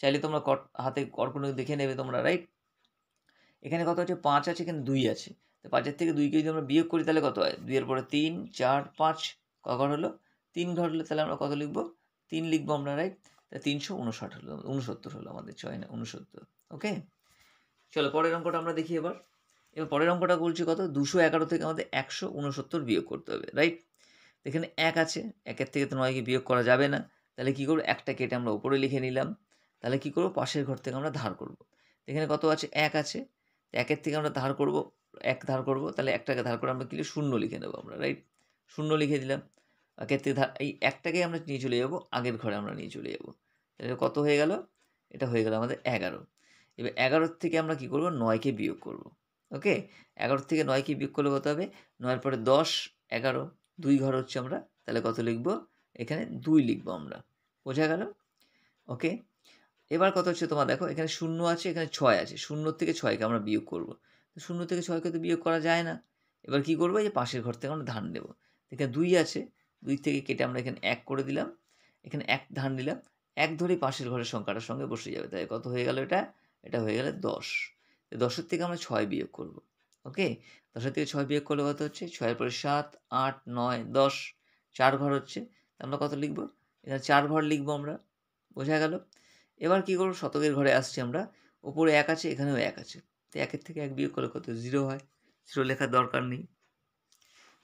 চাইলে তোমরা কট হাতে কর্কট দেখে নেবে তোমরা রাইট এখানে কত আছে পাঁচ আছে এখানে দুই আছে তো পাঁচের থেকে দুইকে যদি আমরা বিয়োগ করি তাহলে কত হয় দুইয়ের পরে তিন চার পাঁচ ক ঘর হলো তিন ঘর হলো তাহলে আমরা কত লিখবো তিন লিখবো আমরা রাইট তাহলে তিনশো উনষাট হলো উনসত্তর হলো আমাদের ছয় না উনসত্তর ওকে চলো পরের অঙ্কটা আমরা দেখি এবার এবার পরের অঙ্কটা বলছি কত দুশো এগারো থেকে আমাদের একশো উনসত্তর বিয়োগ করতে হবে রাইট এখানে এক আছে একের থেকে তো নয়কে বিয়োগ করা যাবে না তাহলে কী করবো একটা কেটে আমরা উপরে লিখে নিলাম তাহলে কী করবো পাশের ঘর থেকে আমরা ধার করব। এখানে কত আছে এক আছে একের থেকে আমরা ধার করব এক ধার করব তাহলে একটাকে ধার করে আমরা কি শূন্য লিখে নেবো আমরা রাইট শূন্য লিখে দিলাম একের থেকে ধার এই একটাকে আমরা নিয়ে চলে যাবো আগের ঘরে আমরা নিয়ে চলে যাবো তাহলে কত হয়ে গেল এটা হয়ে গেল আমাদের এগারো এবার এগারোর থেকে আমরা কি করব নয়কে বিয়োগ করব ওকে এগারো থেকে নয়কে বিয়োগ করলে কত হবে নয়ের পরে দশ এগারো দুই ঘর হচ্ছে আমরা তাহলে কত লিখব এখানে দুই লিখব আমরা বোঝা গেল ওকে এবার কত হচ্ছে তোমার দেখো এখানে শূন্য আছে এখানে ছয় আছে শূন্য থেকে ছয়কে আমরা বিয়োগ করব তো শূন্য থেকে ছয়কে তো বিয়োগ করা যায় না এবার কি করবো যে পাশের ঘর থেকে আমরা ধান নেব এখানে দুই আছে দুই থেকে কেটে আমরা এখানে এক করে দিলাম এখানে এক ধান নিলাম এক ধরেই পাশের ঘরের সংখ্যাটার সঙ্গে বসে যাবে তাই কত হয়ে গেল এটা এটা হয়ে গেলে দশ দশের থেকে আমরা ছয় বিয়োগ করব ওকে দশের থেকে ছয় বিয়োগ করলে কত হচ্ছে ছয়ের পরে সাত আট নয় দশ চার ঘর হচ্ছে আমরা কত লিখব এখানে চার ঘর লিখবো আমরা বোঝা গেল এবার কি করবো শতকের ঘরে আসছি আমরা ওপরে এক আছে এখানেও এক আছে তো একের থেকে এক বিয়োগ করলে কত জিরো হয় জিরো লেখার দরকার নেই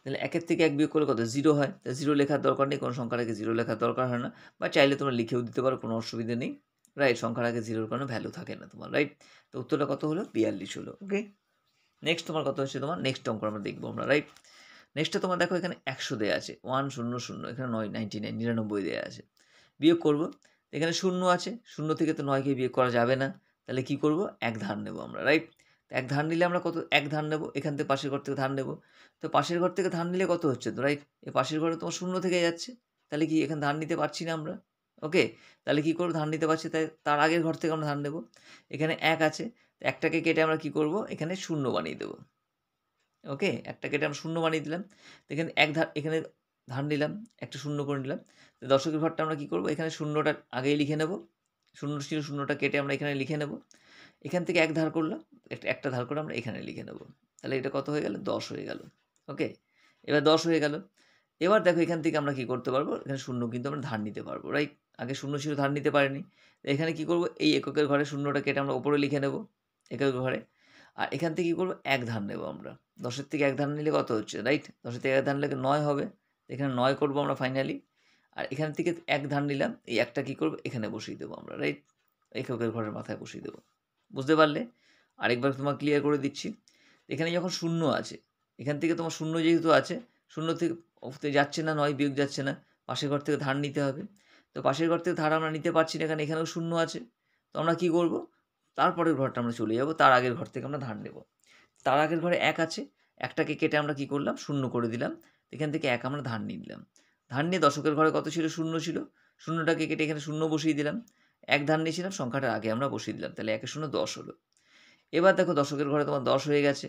তাহলে একের থেকে এক বিয়োগ করলে কত জিরো হয় তা জিরো লেখার দরকার নেই কোনো সংখ্যার আগে জিরো লেখার দরকার হয় না বা চাইলে তোমরা লিখেও দিতে পারো কোনো অসুবিধে নেই রাইট সংখ্যার আগে জিরোর কোনো ভ্যালু থাকে না তোমার রাইট তো উত্তরটা কত হলো বিয়াল্লিশ হলো ওকে নেক্সট তোমার কত হচ্ছে তোমার নেক্সট অঙ্ক আমরা দেখবো আমরা রাইট নেক্সটটা তোমার দেখো এখানে একশো দেওয়া আছে ওয়ান শূন্য শূন্য এখানে নয় নাইনটি নাইন নিরানব্বই দেওয়া আছে বিয়োগ করব এখানে শূন্য আছে শূন্য থেকে তো নয়কে বিয়োগ করা যাবে না তাহলে কি করব এক ধান নেব আমরা রাইট এক ধান নিলে আমরা কত এক ধান নেব এখান থেকে পাশের ঘর থেকে ধান নেব তো পাশের ঘর থেকে ধান নিলে কত হচ্ছে তো রাইট এ পাশের ঘরে তোমার শূন্য থেকে যাচ্ছে তাহলে কি এখানে ধান নিতে পারছি না আমরা ওকে তাহলে কী করবো ধান নিতে পারছি তাই তার আগের ঘর থেকে আমরা ধান নেব এখানে এক আছে একটাকে কেটে আমরা কি করব এখানে শূন্য বানিয়ে দেবো ওকে একটা কেটে আমরা শূন্য বানিয়ে দিলাম এখানে এক ধার এখানে ধার নিলাম একটা শূন্য করে নিলাম দশকের ঘরটা আমরা কি করব এখানে শূন্যটা আগেই লিখে নেব শূন্য ছিল শূন্যটা কেটে আমরা এখানে লিখে নেব এখান থেকে এক ধার করলাম একটা ধার করে আমরা এখানে লিখে নেব তাহলে এটা কত হয়ে গেল দশ হয়ে গেল ওকে এবার দশ হয়ে গেল এবার দেখো এখান থেকে আমরা কি করতে পারবো এখানে শূন্য কিন্তু আমরা ধার নিতে পারবো রাইট আগে শূন্য ছিল ধার নিতে পারিনি এখানে কি করব এই এককের ঘরে শূন্যটা কেটে আমরা ওপরে লিখে নেবো একের ঘরে আর এখান থেকে কী করবো এক ধান নেবো আমরা দশের থেকে এক ধার নিলে কত হচ্ছে রাইট দশের থেকে এক ধার নিলে নয় হবে এখানে নয় করবো আমরা ফাইনালি আর এখান থেকে এক ধান নিলাম এই একটা কী করবো এখানে বসিয়ে দেবো আমরা রাইট এককের ঘরের মাথায় বসিয়ে দেবো বুঝতে পারলে আরেকবার তোমার ক্লিয়ার করে দিচ্ছি এখানে যখন শূন্য আছে এখান থেকে তোমার শূন্য যেহেতু আছে শূন্য থেকে যাচ্ছে না নয় বিয়োগ যাচ্ছে না পাশের ঘর থেকে ধার নিতে হবে তো পাশের ঘর থেকে ধার আমরা নিতে পারছি না এখানে এখানেও শূন্য আছে তো আমরা কী করবো তারপরের ঘরটা আমরা চলে যাব তার আগের ঘর থেকে আমরা ধান নেব তার আগের ঘরে এক আছে একটাকে কেটে আমরা কি করলাম শূন্য করে দিলাম এখান থেকে এক আমরা ধান নিয়ে নিলাম ধান নিয়ে দশকের ঘরে কত ছিল শূন্য ছিল শূন্যটাকে কেটে এখানে শূন্য বসিয়ে দিলাম এক ধান নিয়েছিলাম সংখ্যাটা আগে আমরা বসিয়ে দিলাম তাহলে একের শূন্য দশ হলো এবার দেখো দশকের ঘরে তোমার দশ হয়ে গেছে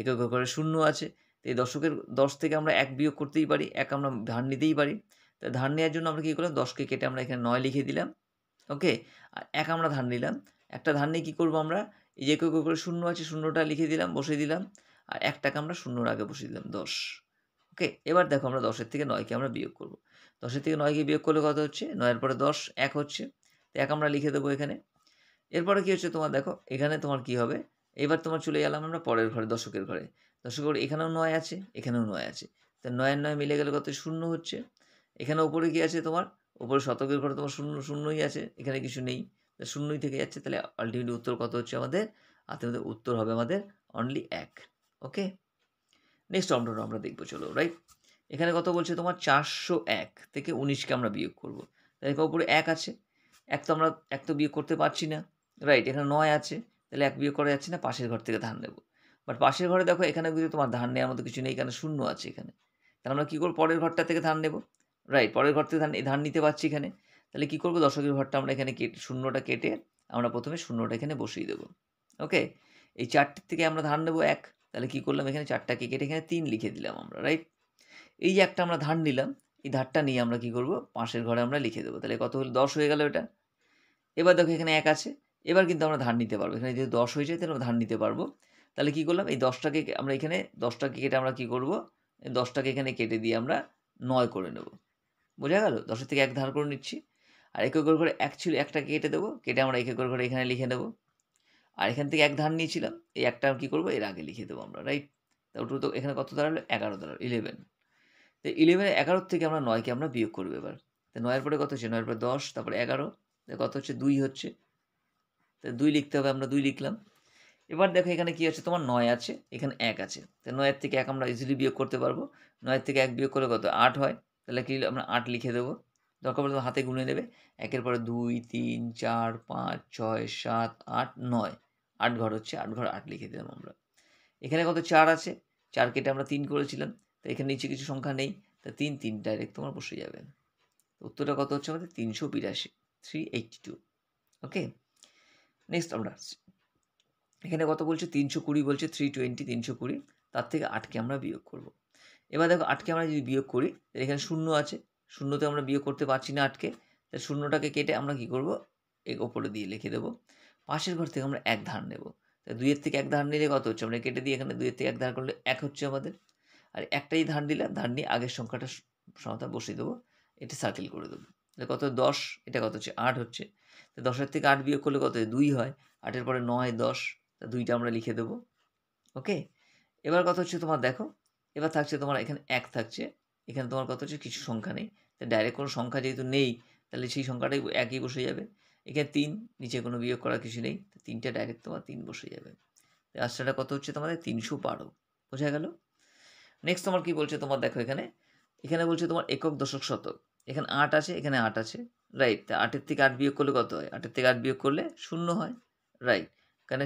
একে ঘরে শূন্য আছে তো এই দশকের দশ থেকে আমরা এক বিয়োগ করতেই পারি এক আমরা ধান নিতেই পারি তা ধান নেওয়ার জন্য আমরা কী করলাম দশকে কেটে আমরা এখানে নয় লিখে দিলাম ওকে আর এক আমরা ধান নিলাম একটা ধান নিয়ে কী করবো আমরা এই যে কেউ করে শূন্য আছে শূন্যটা লিখে দিলাম বসে দিলাম আর একটাকে আমরা শূন্যর আগে বসে দিলাম দশ ওকে এবার দেখো আমরা দশের থেকে নয়কে আমরা বিয়োগ করব দশের থেকে নয়কে বিয়োগ করলে কত হচ্ছে নয়ের পরে দশ এক হচ্ছে তো এক আমরা লিখে দেবো এখানে এরপরে কী হচ্ছে তোমার দেখো এখানে তোমার কি হবে এবার তোমার চলে গেলাম আমরা পরের ঘরে দশকের ঘরে দশকের এখানেও নয় আছে এখানেও নয় আছে তো নয়ের নয় মিলে গেলে কত শূন্য হচ্ছে এখানে ওপরে কী আছে তোমার ওপরে শতকের ঘরে তোমার শূন্য শূন্যই আছে এখানে কিছু নেই শূন্যই থেকে যাচ্ছে তাহলে আলটিমেটলি উত্তর কত হচ্ছে আমাদের আলটিমেটলি উত্তর হবে আমাদের অনলি এক ওকে নেক্সট অঙ্কটা আমরা দেখবো চলো রাইট এখানে কত বলছে তোমার চারশো এক থেকে উনিশকে আমরা বিয়োগ করবো তাহলে উপরে এক আছে এক তো আমরা এক তো বিয়োগ করতে পারছি না রাইট এখানে নয় আছে তাহলে এক বিয়োগ করা যাচ্ছে না পাশের ঘর থেকে ধান নেব বাট পাশের ঘরে দেখো এখানে কিন্তু তোমার ধান নেওয়ার মতো কিছু নেই এখানে শূন্য আছে এখানে তাহলে আমরা কী করবো পরের ঘরটা থেকে ধান নেব রাইট পরের ঘর থেকে ধান ধান নিতে পারছি এখানে তাহলে কি করব দশকের ঘরটা আমরা এখানে কেটে শূন্যটা কেটে আমরা প্রথমে শূন্যটা এখানে বসিয়ে দেবো ওকে এই চারটির থেকে আমরা ধান নেবো এক তাহলে কি করলাম এখানে চারটাকে কেটে এখানে তিন লিখে দিলাম আমরা রাইট এই যে একটা আমরা ধান নিলাম এই ধারটা নিয়ে আমরা কি করব পাশের ঘরে আমরা লিখে দেবো তাহলে কত হলো দশ হয়ে গেল এটা এবার দেখো এখানে এক আছে এবার কিন্তু আমরা ধান নিতে পারবো এখানে যদি দশ হয়ে যায় তাহলে আমরা ধান নিতে পারবো তাহলে কি করলাম এই দশটাকে আমরা এখানে দশটাকে কেটে আমরা কি করব দশটাকে এখানে কেটে দিয়ে আমরা নয় করে নেব বোঝা গেল দশের থেকে এক ধার করে নিচ্ছি আর এক একর করে অ্যাকচুয়ালি একটা কেটে দেবো কেটে আমরা এক একর করে এখানে লিখে দেবো আর এখান থেকে এক ধার নিয়েছিলাম এই একটা কী করবো এর আগে লিখে দেবো আমরা রাইট তারপর তো এখানে কত দাঁড়ালো এগারো দাঁড়ালো ইলেভেন তো ইলেভেনে এগারোর থেকে আমরা নয়কে আমরা বিয়োগ করবো এবার তো নয়ের পরে কত হচ্ছে নয়ের পরে দশ তারপরে এগারো কত হচ্ছে দুই হচ্ছে তো দুই লিখতে হবে আমরা দুই লিখলাম এবার দেখো এখানে কী আছে তোমার নয় আছে এখানে এক আছে তো নয়ের থেকে এক আমরা ইজিলি বিয়োগ করতে পারবো নয়ের থেকে এক বিয়োগ করলে কত আট হয় তাহলে কি আমরা আট লিখে দেবো দরকার পড়লে হাতে গুনে নেবে একের পরে দুই তিন চার পাঁচ ছয় সাত আট নয় আট ঘর হচ্ছে আট ঘর আট লিখে দিলাম আমরা এখানে কত চার আছে চার কেটে আমরা তিন করেছিলাম তো এখানে নিচে কিছু সংখ্যা নেই তা তিন তিন ডাইরেক্ট তোমার বসে যাবে উত্তরটা কত হচ্ছে আমাদের তিনশো বিরাশি three eighty two okay next আমরা আসছি এখানে কত বলছে তিনশো কুড়ি বলছে থ্রি টোয়েন্টি তিনশো কুড়ি তার থেকে আটকে আমরা বিয়োগ করব। এবার দেখো আটকে আমরা যদি বিয়োগ করি এখানে শূন্য আছে শূন্যতে আমরা বিয়োগ করতে পারছি না আটকে তাই শূন্যটাকে কেটে আমরা কি করব এক ওপরে দিয়ে লিখে দেবো পাশের ঘর থেকে আমরা এক ধার নেব তাই দুইয়ের থেকে এক ধার নিলে কত হচ্ছে আমরা কেটে দিয়ে এখানে দুইয়ের থেকে এক ধার করলে এক হচ্ছে আমাদের আর একটাই ধার দিলে ধার নিয়ে আগের সংখ্যাটা সমতা বসিয়ে দেবো এটা সার্কেল করে দেবো তাহলে কত দশ এটা কত হচ্ছে আট হচ্ছে তো দশের থেকে আট বিয়োগ করলে কত দুই হয় আটের পরে নয় দশ তা দুইটা আমরা লিখে দেবো ওকে এবার কত হচ্ছে তোমার দেখো এবার থাকছে তোমার এখানে এক থাকছে এখানে তোমার কথা হচ্ছে কিছু সংখ্যা নেই তাই ডাইরেক্ট কোনো সংখ্যা যেহেতু নেই তাহলে সেই সংখ্যাটাই একই বসে যাবে এখানে তিন নিচে কোনো বিয়োগ করার কিছু নেই তিনটা ডাইরেক্ট তোমার তিন বসে যাবে রাস্তাটা কত হচ্ছে তোমাদের তিনশো বারো বোঝা গেল নেক্সট তোমার কি বলছে তোমার দেখো এখানে এখানে বলছে তোমার একক দশক শতক এখানে আট আছে এখানে আট আছে রাইট তা আটের থেকে আট বিয়োগ করলে কত হয় আটের থেকে আট বিয়োগ করলে শূন্য হয় রাইট কারণ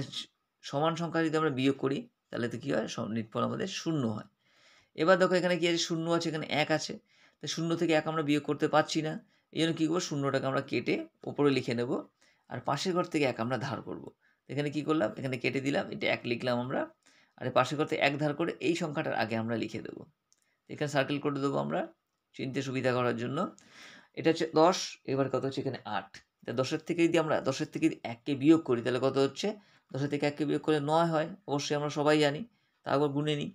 সমান সংখ্যা যদি আমরা বিয়োগ করি তাহলে তো কী হয় নিটফল আমাদের শূন্য হয় এবার দেখো এখানে কি আছে শূন্য আছে এখানে এক আছে তো শূন্য থেকে এক আমরা বিয়োগ করতে পারছি না এই জন্য কী করবো শূন্যটাকে আমরা কেটে ওপরে লিখে নেব আর পাশের ঘর থেকে এক আমরা ধার করব এখানে কি করলাম এখানে কেটে দিলাম এটা এক লিখলাম আমরা আর পাশের ঘর থেকে এক ধার করে এই সংখ্যাটার আগে আমরা লিখে দেবো এখানে সার্কেল করে দেবো আমরা চিনতে সুবিধা করার জন্য এটা হচ্ছে দশ এবার কত হচ্ছে এখানে আট তা দশের থেকে যদি আমরা দশের থেকে যদি এককে বিয়োগ করি তাহলে কত হচ্ছে দশের থেকে এককে বিয়োগ করলে নয় হয় অবশ্যই আমরা সবাই জানি তারপর গুনে নিই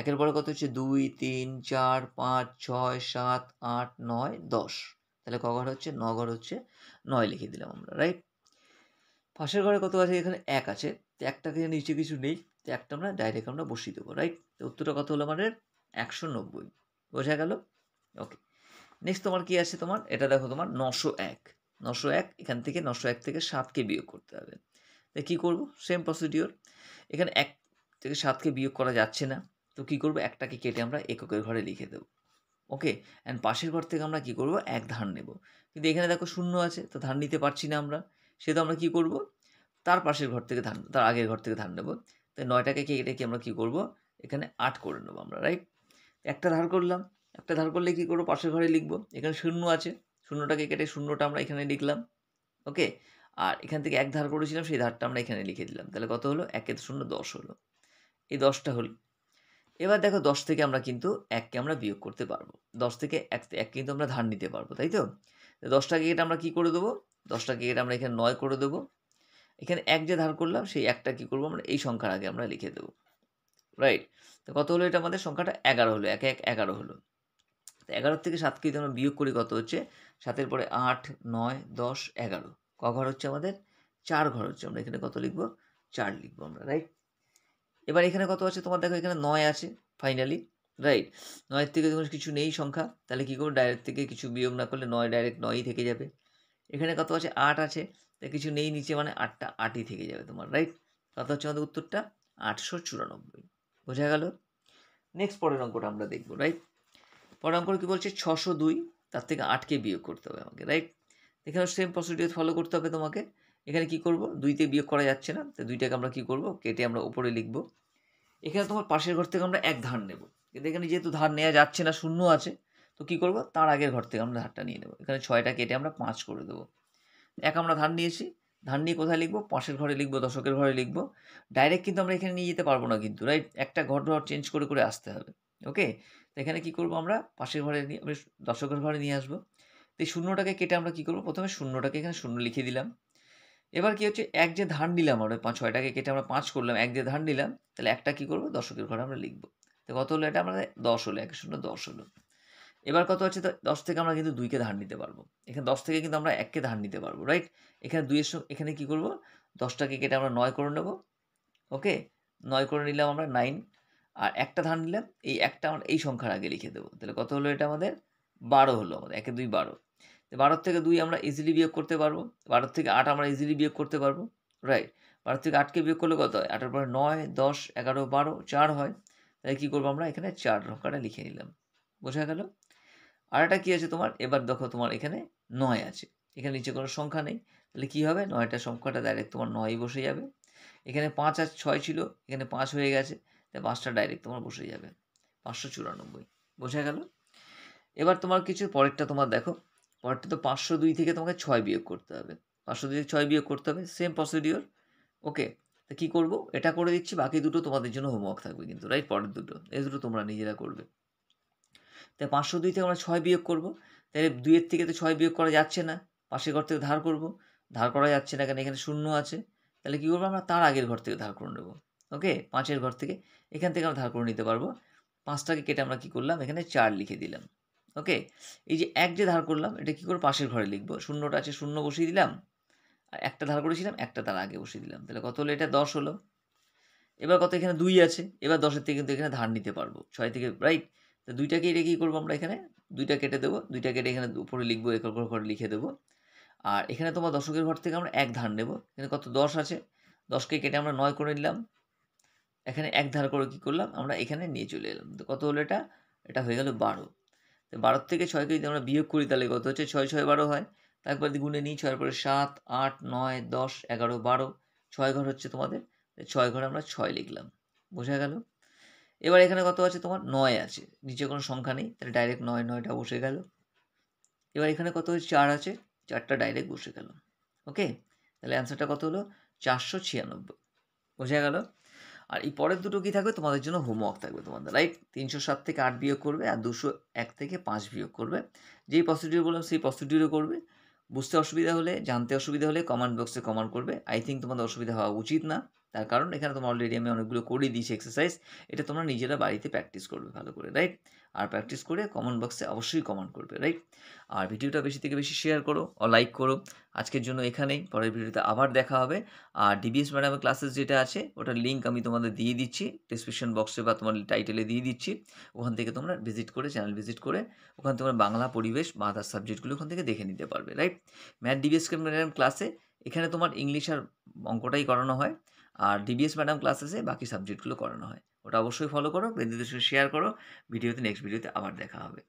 একের পরে কত হচ্ছে দুই তিন চার পাঁচ ছয় সাত আট নয় দশ তাহলে ক ঘর হচ্ছে ন ঘর হচ্ছে নয় লিখে দিলাম আমরা রাইট পাশের ঘরে কত আছে এখানে এক আছে তো একটাকে নিচে কিছু নেই তো একটা আমরা ডাইরেক্ট আমরা বসিয়ে দেবো রাইট তো উত্তরটা কত হলো আমাদের একশো নব্বই বোঝা গেল ওকে নেক্সট তোমার কি আছে তোমার এটা দেখো তোমার নশো এক নশো এক এখান থেকে নশো এক থেকে সাতকে বিয়োগ করতে হবে তাই কী করবো সেম প্রসিডিওর এখানে এক থেকে সাতকে বিয়োগ করা যাচ্ছে না তো কী করবো একটাকে কেটে আমরা এককের ঘরে লিখে দেবো ওকে অ্যান্ড পাশের ঘর থেকে আমরা কি করব এক ধান নেব কিন্তু এখানে দেখো শূন্য আছে তো ধান নিতে পারছি না আমরা সে তো আমরা কী করব তার পাশের ঘর থেকে ধান তার আগের ঘর থেকে ধান নেব তাই নয়টাকে কেটে কি আমরা কী করব এখানে আট করে নেবো আমরা রাইট একটা ধার করলাম একটা ধার করলে কি করবো পাশের ঘরে লিখব এখানে শূন্য আছে শূন্যটাকে কেটে শূন্যটা আমরা এখানে লিখলাম ওকে আর এখান থেকে এক ধার করেছিলাম সেই ধারটা আমরা এখানে লিখে দিলাম তাহলে কত হলো একের শূন্য দশ হলো এই দশটা হল এবার দেখো দশ থেকে আমরা কিন্তু এককে আমরা বিয়োগ করতে পারবো দশ থেকে এক এক কিন্তু আমরা ধার নিতে পারবো তাই তো দশটা এটা আমরা কি করে দেবো দশটা কেকেট আমরা এখানে নয় করে দেবো এখানে এক যে ধার করলাম সেই একটা কি করবো আমরা এই সংখ্যার আগে আমরা লিখে দেবো রাইট তো কত হলো এটা আমাদের সংখ্যাটা এগারো হলো এক এক এগারো হলো তো এগারো থেকে সাত কেজি আমরা বিয়োগ করি কত হচ্ছে সাতের পরে আট নয় দশ এগারো ক ঘর হচ্ছে আমাদের চার ঘর হচ্ছে আমরা এখানে কত লিখবো চার লিখবো আমরা রাইট এবার এখানে কত আছে তোমার দেখো এখানে নয় আছে ফাইনালি রাইট নয়ের থেকে তোমার কিছু নেই সংখ্যা তাহলে কী করবো ডাইরেক্ট থেকে কিছু বিয়োগ না করলে নয় ডাইরেক্ট নয়ই থেকে যাবে এখানে কত আছে আট আছে তাই কিছু নেই নিচে মানে আটটা আটই থেকে যাবে তোমার রাইট কত হচ্ছে আমাদের উত্তরটা আটশো চুরানব্বই বোঝা গেল নেক্সট পরের অঙ্কটা আমরা দেখবো রাইট পরের অঙ্কটা কী বলছে ছশো দুই তার থেকে আটকে বিয়োগ করতে হবে আমাকে রাইট এখানেও সেম প্রসিডিওর ফলো করতে হবে তোমাকে এখানে কি করব দুইতে বিয়োগ করা যাচ্ছে না তো দুইটাকে আমরা কি করব কেটে আমরা উপরে লিখব এখানে তোমার পাশের ঘর থেকে আমরা এক ধার নেব কিন্তু এখানে যেহেতু ধার নেওয়া যাচ্ছে না শূন্য আছে তো কি করব তার আগের ঘর থেকে আমরা ধারটা নিয়ে নেব এখানে ছয়টা কেটে আমরা পাঁচ করে দেবো এক আমরা ধার নিয়েছি ধার নিয়ে কোথায় লিখবো পাশের ঘরে লিখবো দশকের ঘরে লিখবো ডাইরেক্ট কিন্তু আমরা এখানে নিয়ে যেতে পারবো না কিন্তু রাইট একটা ঘর ঘর চেঞ্জ করে করে আসতে হবে ওকে তো এখানে কী করবো আমরা পাশের ঘরে নিয়ে দশকের ঘরে নিয়ে আসবো তো এই শূন্যটাকে কেটে আমরা কী করবো প্রথমে শূন্যটাকে এখানে শূন্য লিখে দিলাম এবার কি হচ্ছে এক যে ধান নিলাম আমরা পাঁচ ছয়টাকে কেটে আমরা পাঁচ করলাম এক যে ধান নিলাম তাহলে একটা কি করবো দশকের ঘরে আমরা লিখবো তো কত হলো এটা আমাদের দশ হলো এক শূন্য দশ হলো এবার কত হচ্ছে দশ থেকে আমরা কিন্তু দুইকে ধার নিতে পারবো এখানে দশ থেকে কিন্তু আমরা এককে ধার নিতে পারবো রাইট এখানে দুইয়ের সঙ্গে এখানে কী করবো দশটাকে কেটে আমরা নয় করে নেবো ওকে নয় করে নিলাম আমরা নাইন আর একটা ধান নিলাম এই একটা আমরা এই সংখ্যার আগে লিখে দেবো তাহলে কত হলো এটা আমাদের বারো হলো আমাদের একে দুই বারো বারো থেকে দুই আমরা ইজিলি বিয়োগ করতে পারবো বারো থেকে আট আমরা ইজিলি বিয়োগ করতে পারবো রাইট বারো থেকে আটকে বিয়োগ করলে কত হয় আটের পরে নয় দশ এগারো বারো চার হয় তাহলে কী করবো আমরা এখানে চার সংখ্যাটা লিখে নিলাম বোঝা গেল আর একটা কী আছে তোমার এবার দেখো তোমার এখানে নয় আছে এখানে নিচে কোনো সংখ্যা নেই তাহলে কী হবে নয়টা সংখ্যাটা ডাইরেক্ট তোমার নয় বসে যাবে এখানে পাঁচ আর ছয় ছিল এখানে পাঁচ হয়ে গেছে তাই পাঁচটা ডাইরেক্ট তোমার বসে যাবে পাঁচশো চুরানব্বই বোঝা গেল এবার তোমার কিছু পরেরটা তোমার দেখো পরেরটা তো পাঁচশো দুই থেকে তোমাকে ছয় বিয়োগ করতে হবে পাঁচশো দুই থেকে ছয় বিয়োগ করতে হবে সেম প্রসিডিওর ওকে তা কী করবো এটা করে দিচ্ছি বাকি দুটো তোমাদের জন্য হোমওয়ার্ক থাকবে কিন্তু রাইট পরের দুটো এই দুটো তোমরা নিজেরা করবে তাই পাঁচশো দুই থেকে আমরা ছয় বিয়োগ করবো তাহলে দুইয়ের থেকে তো ছয় বিয়োগ করা যাচ্ছে না পাশের ঘর থেকে ধার করব ধার করা যাচ্ছে না কেন এখানে শূন্য আছে তাহলে কী করবো আমরা তার আগের ঘর থেকে ধার করে নেবো ওকে পাঁচের ঘর থেকে এখান থেকে আমরা ধার করে নিতে পারবো পাঁচটাকে কেটে আমরা কী করলাম এখানে চার লিখে দিলাম ওকে এই যে এক যে ধার করলাম এটা কী করে পাশের ঘরে লিখবো শূন্যটা আছে শূন্য বসিয়ে দিলাম আর একটা ধার করেছিলাম একটা তার আগে বসিয়ে দিলাম তাহলে কত হলো এটা দশ হলো এবার কত এখানে দুই আছে এবার দশের থেকে কিন্তু এখানে ধার নিতে পারবো ছয় থেকে রাইট তো দুইটাকে এটা কী করবো আমরা এখানে দুইটা কেটে দেবো দুইটা কেটে এখানে উপরে লিখবো একর ঘর ঘরে লিখে দেবো আর এখানে তোমার দশকের ঘর থেকে আমরা এক ধার নেবো এখানে কত দশ আছে দশকে কেটে আমরা নয় করে নিলাম এখানে এক ধার করে কী করলাম আমরা এখানে নিয়ে চলে এলাম তো কত হলো এটা এটা হয়ে গেলো বারো তো বারো থেকে ছয়কে যদি আমরা বিয়োগ করি তাহলে কত হচ্ছে ছয় ছয় বারো হয় তারপর যদি গুনে নিই ছয়ের পরে সাত আট নয় দশ এগারো বারো ছয় ঘর হচ্ছে তোমাদের ছয় ঘরে আমরা ছয় লিখলাম বোঝা গেল এবার এখানে কত আছে তোমার নয় আছে নিচে কোনো সংখ্যা নেই তাহলে ডাইরেক্ট নয় নয়টা বসে গেল এবার এখানে কত হচ্ছে চার আছে চারটা ডাইরেক্ট বসে গেল ওকে তাহলে অ্যান্সারটা কত হলো চারশো ছিয়ানব্বই বোঝা গেল আর এই পরের দুটো কী থাকবে তোমাদের জন্য হোমওয়ার্ক থাকবে তোমাদের রাইট তিনশো সাত থেকে আট বিয়োগ করবে আর দুশো এক থেকে পাঁচ বিয়োগ করবে যেই প্রসিডিউর বললাম সেই প্রসিডিউরও করবে বুঝতে অসুবিধা হলে জানতে অসুবিধা হলে কমেন্ট বক্সে কমেন্ট করবে আই থিঙ্ক তোমাদের অসুবিধা হওয়া উচিত না তার কারণ এখানে তোমার অলরেডি আমি অনেকগুলো করে দিয়েছি এক্সারসাইজ এটা তোমরা নিজেরা বাড়িতে প্র্যাকটিস করবে ভালো করে রাইট আর প্র্যাকটিস করে কমেন্ট বক্সে অবশ্যই কমেন্ট করবে রাইট আর ভিডিওটা বেশি থেকে বেশি শেয়ার করো ও লাইক করো আজকের জন্য এখানেই পরের ভিডিওতে আবার দেখা হবে আর ডিবিএস ম্যাডামের ক্লাসেস যেটা আছে ওটার লিঙ্ক আমি তোমাদের দিয়ে দিচ্ছি ডিসক্রিপশন বক্সে বা তোমার টাইটেলে দিয়ে দিচ্ছি ওখান থেকে তোমরা ভিজিট করে চ্যানেল ভিজিট করে ওখান তোমরা বাংলা পরিবেশ বা আদার সাবজেক্টগুলো ওখান থেকে দেখে নিতে পারবে রাইট ম্যাথ ডিবিএস ম্যাডাম ক্লাসে এখানে তোমার ইংলিশ আর অঙ্কটাই করানো হয় আর ডিবিএস ম্যাডাম ক্লাসেসে বাকি সাবজেক্টগুলো করানো হয় ওটা অবশ্যই ফলো করো বন্ধুদের সঙ্গে শেয়ার করো ভিডিওতে নেক্সট ভিডিওতে আবার দেখা হবে